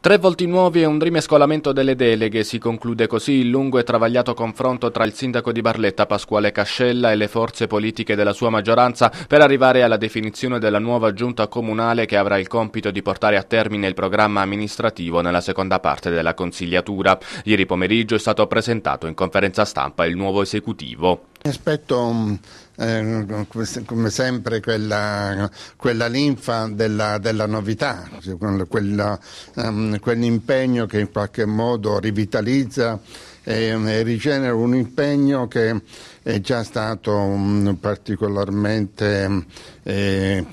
Tre volti nuovi e un rimescolamento delle deleghe si conclude così il lungo e travagliato confronto tra il sindaco di Barletta Pasquale Cascella e le forze politiche della sua maggioranza per arrivare alla definizione della nuova giunta comunale che avrà il compito di portare a termine il programma amministrativo nella seconda parte della consigliatura. Ieri pomeriggio è stato presentato in conferenza stampa il nuovo esecutivo. Mi Aspetto mm, eh, come sempre quella, quella linfa della, della novità, quella, um, quell'impegno che in qualche modo rivitalizza e, rigenera un impegno che è già stato mm, particolarmente eh,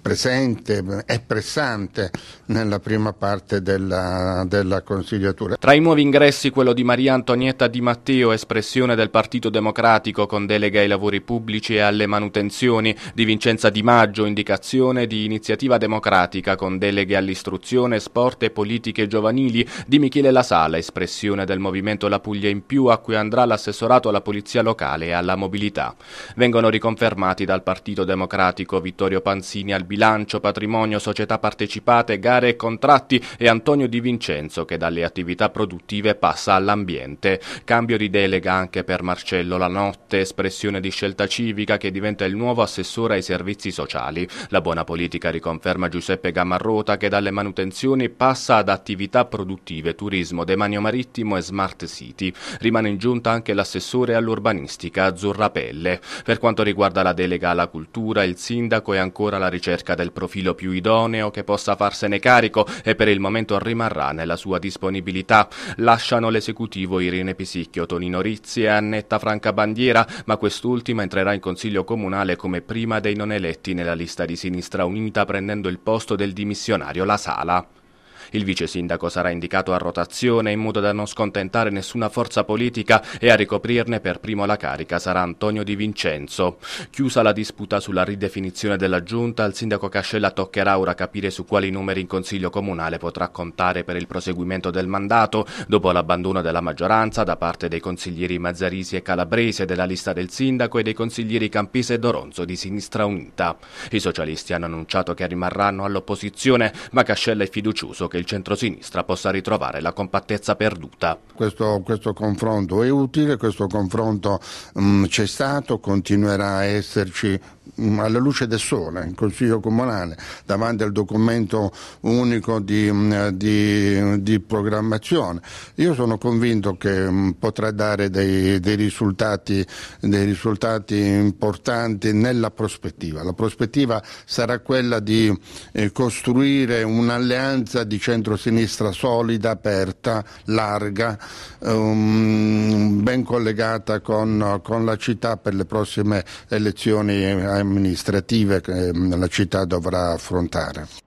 presente e pressante nella prima parte della, della consigliatura. Tra i nuovi ingressi quello di Maria Antonietta Di Matteo, espressione del Partito Democratico con delega ai lavori pubblici e alle manutenzioni, di Vincenza Di Maggio, indicazione di iniziativa democratica con deleghe all'istruzione, sport e politiche giovanili, di Michele La espressione del Movimento La Puglia pattuglie in più a cui andrà l'assessorato alla polizia locale e alla mobilità. Vengono riconfermati dal Partito Democratico Vittorio Panzini al bilancio, patrimonio, società partecipate, gare e contratti e Antonio Di Vincenzo che dalle attività produttive passa all'ambiente. Cambio di delega anche per Marcello Lanotte, espressione di scelta civica che diventa il nuovo assessore ai servizi sociali. La buona politica riconferma Giuseppe Gamarrota che dalle manutenzioni passa ad attività produttive, turismo, demanio marittimo e smart city siti. Rimane in giunta anche l'assessore all'urbanistica Azzurra Pelle. Per quanto riguarda la delega alla cultura, il sindaco è ancora alla ricerca del profilo più idoneo che possa farsene carico e per il momento rimarrà nella sua disponibilità. Lasciano l'esecutivo Irene Pisicchio, Tonino Rizzi e Annetta Franca Bandiera, ma quest'ultima entrerà in consiglio comunale come prima dei non eletti nella lista di Sinistra Unita prendendo il posto del dimissionario La Sala. Il vice sindaco sarà indicato a rotazione in modo da non scontentare nessuna forza politica e a ricoprirne per primo la carica sarà Antonio Di Vincenzo. Chiusa la disputa sulla ridefinizione della giunta, il sindaco Cascella toccherà ora capire su quali numeri in consiglio comunale potrà contare per il proseguimento del mandato dopo l'abbandono della maggioranza da parte dei consiglieri Mazzarisi e Calabrese della lista del sindaco e dei consiglieri Campise e Doronzo di Sinistra Unita. I socialisti hanno annunciato che rimarranno all'opposizione, ma Cascella è fiducioso che che il centrosinistra possa ritrovare la compattezza perduta. Questo, questo confronto è utile, questo confronto mh, mm, c'è stato, continuerà a esserci mh, mm, alla luce del sole in Consiglio Comunale, davanti al documento unico di, mh, mm, di, di programmazione. Io sono convinto che potrà dare dei, dei, risultati, dei risultati importanti nella prospettiva. La prospettiva sarà quella di eh, costruire un'alleanza di diciamo, centrosinistra solida, aperta, larga, um, ben collegata con, con, la città per le prossime elezioni amministrative che ehm, la città dovrà affrontare.